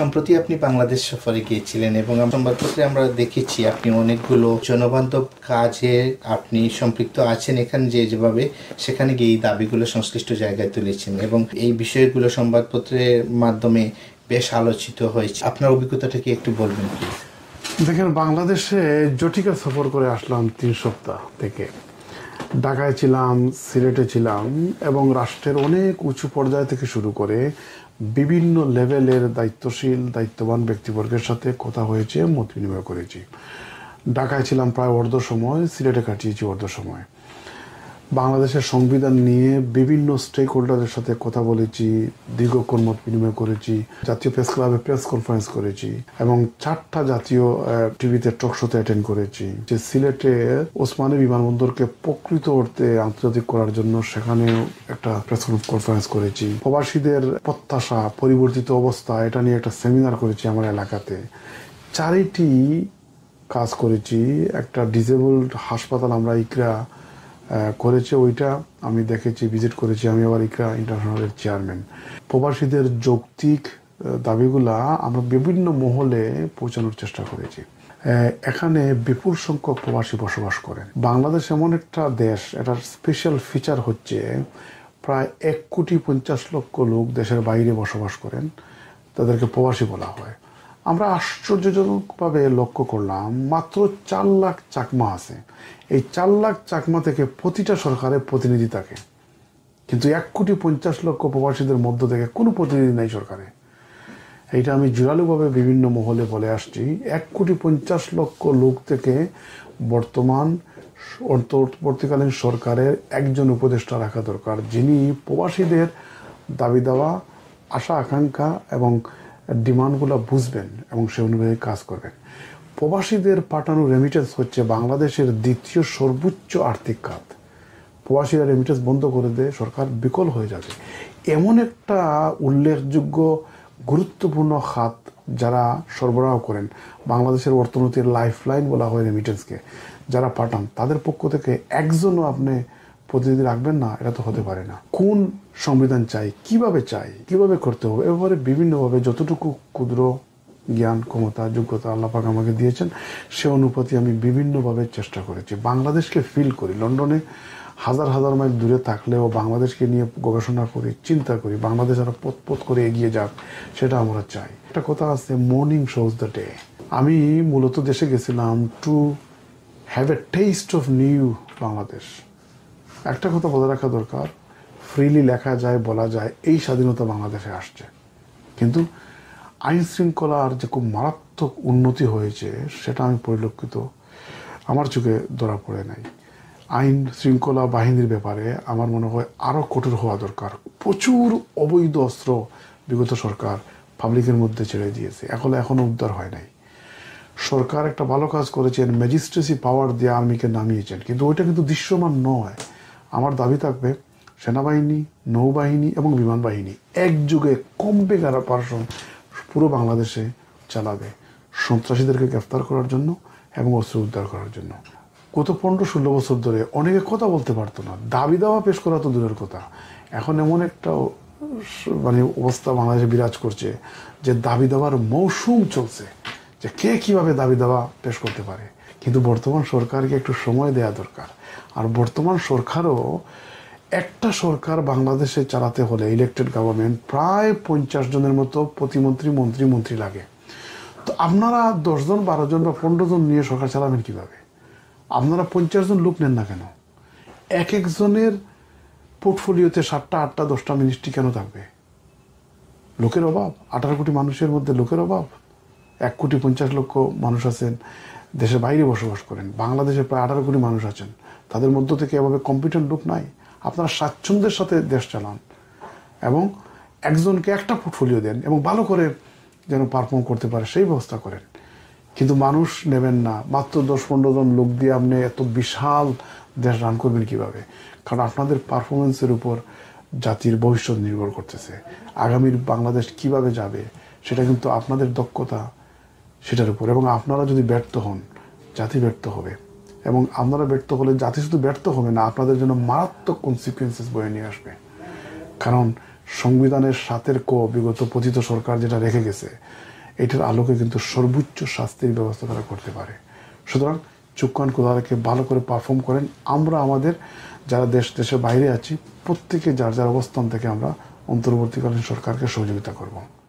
সম্প্রতি আপনি বাংলাদেশ সফরে গিয়েছিলেন এবং সংবাদপত্রে আমরা দেখেছি আপনি অনেকগুলো জনবান্ধব কাজে আপনি সম্পৃক্ত আছেন এখানে যে যেভাবে সেখানে গিয়ে এই দাবিগুলো সংশ্লিষ্ট জায়গায় তুলেছেন এবং এই বিষয়গুলো সংবাদপত্রের মাধ্যমে বেশ আলোচিত হয়েছে আপনার অভিজ্ঞতাটা কি একটু বলবেন দেখেন বাংলাদেশে জটিকা সফর করে আসলাম তিন সপ্তাহ থেকে ঢাকায় ছিলাম সিলেটে ছিলাম এবং রাষ্ট্রের অনেক উঁচু পর্যায় থেকে শুরু করে বিভিন্ন লেভেলের দায়িত্বশীল দায়িত্ববান ব্যক্তিবর্গের সাথে কথা হয়েছে মত বিনিময় করেছি ঢাকায় ছিলাম প্রায় অর্ধ সময় সিলেটে কাটিয়েছি অর্ধ সময় বাংলাদেশের সংবিধান নিয়ে বিভিন্ন স্টেক হোল্ডারের সাথে কথা বলেছি দীর্ঘক্ষণ মত বিনিময় করেছি জাতীয় প্রেস ক্লাবে প্রেস কনফারেন্স করেছি এবং চারটা জাতীয় টিভিতে টক শোতে অ্যাটেন্ড করেছি যে সিলেটে ওসমানী বিমানবন্দরকে প্রকৃত অর্থে আন্তর্জাতিক করার জন্য সেখানে একটা প্রেস কনফারেন্স করেছি প্রবাসীদের প্রত্যাশা পরিবর্তিত অবস্থা এটা নিয়ে একটা সেমিনার করেছি আমার এলাকাতে চারিটি কাজ করেছি একটা ডিজেবল হাসপাতাল আমরা ইকরা করেছে ওইটা আমি দেখেছি ভিজিট করেছি আমি আবার ইকরা ইন্টারন্যাশনালের চেয়ারম্যান প্রবাসীদের যৌক্তিক দাবিগুলা আমরা বিভিন্ন মহলে পৌঁছানোর চেষ্টা করেছি এখানে বিপুল সংখ্যক প্রবাসী বসবাস করেন বাংলাদেশ এমন একটা দেশ এটার স্পেশাল ফিচার হচ্ছে প্রায় এক কোটি পঞ্চাশ লক্ষ লোক দেশের বাইরে বসবাস করেন তাদেরকে প্রবাসী বলা হয় আমরা আশ্চর্যজনকভাবে লক্ষ্য করলাম মাত্র চার লাখ চাকমা আছে এই চার লাখ চাকমা থেকে প্রতিটা সরকারের প্রতিনিধি থাকে কিন্তু এক কোটি পঞ্চাশ লক্ষ প্রবাসীদের মধ্য থেকে কোনো প্রতিনিধি নাই সরকারে এইটা আমি জোরালোভাবে বিভিন্ন মহলে বলে আসছি এক কোটি পঞ্চাশ লক্ষ লোক থেকে বর্তমান অন্তর্বর্তীকালীন সরকারের একজন উপদেষ্টা রাখা দরকার যিনি প্রবাসীদের দাবি দেওয়া আশা আকাঙ্ক্ষা এবং ডিমান্ডগুলো বুঝবেন এবং সে অনুযায়ী কাজ করবেন প্রবাসীদের পাঠানো রেমিটেন্স হচ্ছে বাংলাদেশের দ্বিতীয় সর্বোচ্চ আর্থিক খাত প্রবাসীরা রেমিটেন্স বন্ধ করে দিয়ে সরকার বিকল হয়ে যাবে এমন একটা উল্লেখযোগ্য গুরুত্বপূর্ণ খাত যারা সরবরাহ করেন বাংলাদেশের অর্থনীতির লাইফলাইন বলা হয় রেমিটেন্সকে যারা পাঠান তাদের পক্ষ থেকে একজনও আপনি প্রতিনিধি রাখবেন না এটা তো হতে পারে না কোন সংবিধান চাই কিভাবে চাই কিভাবে করতে হবে এবারে বিভিন্নভাবে যতটুকু ক্ষুদ্র জ্ঞান ক্ষমতা যোগ্যতা আল্লাপাক আমাকে দিয়েছেন সে অনুপাতে আমি বিভিন্নভাবে চেষ্টা করেছি বাংলাদেশকে ফিল করি লন্ডনে হাজার হাজার মাইল দূরে থাকলেও বাংলাদেশকে নিয়ে গবেষণা করি চিন্তা করি বাংলাদেশ আরও পথ করে এগিয়ে যাক সেটা আমরা চাই একটা কথা আছে মর্নিং শোজ দ্য ডে আমি মূলত দেশে গেছিলাম to have a taste of new Bangladesh একটা কথা বলে রাখা দরকার ফ্রিলি লেখা যায় বলা যায় এই স্বাধীনতা বাংলাদেশে আসছে কিন্তু আইন শৃঙ্খলার যে খুব মারাত্মক উন্নতি হয়েছে সেটা আমি পরিলক্ষিত আমার চোখে ধরা পড়ে নাই আইন শৃঙ্খলা বাহিনীর ব্যাপারে আমার মনে হয় আরও কঠোর হওয়া দরকার প্রচুর অবৈধ অস্ত্র বিগত সরকার পাবলিকের মধ্যে ছেড়ে দিয়েছে এখন এখনও উদ্ধার হয় নাই সরকার একটা ভালো কাজ করেছেন ম্যাজিস্ট্রেসি পাওয়ার দিয়ে আর্মিকে নামিয়েছেন কিন্তু ওইটা কিন্তু দৃশ্যমান নয় আমার দাবি থাকবে সেনাবাহিনী নৌবাহিনী এবং বিমান বাহিনী একযোগে কমবে গারা পারশন পুরো বাংলাদেশে চালাবে সন্ত্রাসীদেরকে গ্রেফতার করার জন্য এবং অস্ত্র উদ্ধার করার জন্য কত পনেরো ষোলো বছর ধরে অনেকে কথা বলতে পারতো না দাবি দাওয়া পেশ করা তো দূরের কথা এখন এমন একটা মানে অবস্থা বাংলাদেশে বিরাজ করছে যে দাবি দাওয়ার মৌসুম চলছে যে কে কীভাবে দাবি দাওয়া পেশ করতে পারে কিন্তু বর্তমান সরকারকে একটু সময় দেওয়া দরকার আর বর্তমান সরকারও একটা সরকার বাংলাদেশে চালাতে হলে ইলেকটেড গভর্নমেন্ট প্রায় পঞ্চাশ জনের মতো প্রতিমন্ত্রী মন্ত্রী মন্ত্রী লাগে তো আপনারা দশজন বারো জন বা পনেরো জন নিয়ে সরকার চালাবেন কীভাবে আপনারা পঞ্চাশ জন লোক নেন না কেন এক একজনের পোর্টফোলিওতে সাতটা আটটা দশটা মিনিস্ট্রি কেন থাকবে লোকের অভাব আঠারো কোটি মানুষের মধ্যে লোকের অভাব এক কোটি পঞ্চাশ লক্ষ মানুষ আছেন দেশের বাইরে বসবাস করেন বাংলাদেশে প্রায় আঠারো কোটি মানুষ আছেন তাদের মধ্য থেকে এভাবে কম্পিউটার লোক নাই আপনারা স্বাচ্ছন্দ্যের সাথে দেশ চালান এবং একজনকে একটা পোর্টফোলিও দেন এবং ভালো করে যেন পারফর্ম করতে পারে সেই ব্যবস্থা করেন কিন্তু মানুষ নেবেন না মাত্র দশ পনেরো জন লোক দিয়ে আপনি এত বিশাল দেশ রান করবেন কিভাবে কারণ আপনাদের পারফরমেন্সের উপর জাতির ভবিষ্যৎ নির্ভর করতেছে আগামীর বাংলাদেশ কিভাবে যাবে সেটা কিন্তু আপনাদের দক্ষতা সেটার উপর এবং আপনারা যদি ব্যর্থ হন জাতি ব্যর্থ হবে এবং আপনারা ব্যর্থ হলে জাতি শুধু ব্যর্থ হবে না আপনাদের জন্য মারাত্মক কনসিকুয়েন্সেস বয়ে নিয়ে আসবে কারণ সংবিধানের সাতের ক বিগত পতিত সরকার যেটা রেখে গেছে এটার আলোকে কিন্তু সর্বোচ্চ শাস্তির ব্যবস্থা তারা করতে পারে সুতরাং চুক্কান কোদালকে ভালো করে পারফর্ম করেন আমরা আমাদের যারা দেশ দেশের বাইরে আছি প্রত্যেকে যার যার অবস্থান থেকে আমরা অন্তর্বর্তীকালীন সরকারকে সহযোগিতা করবো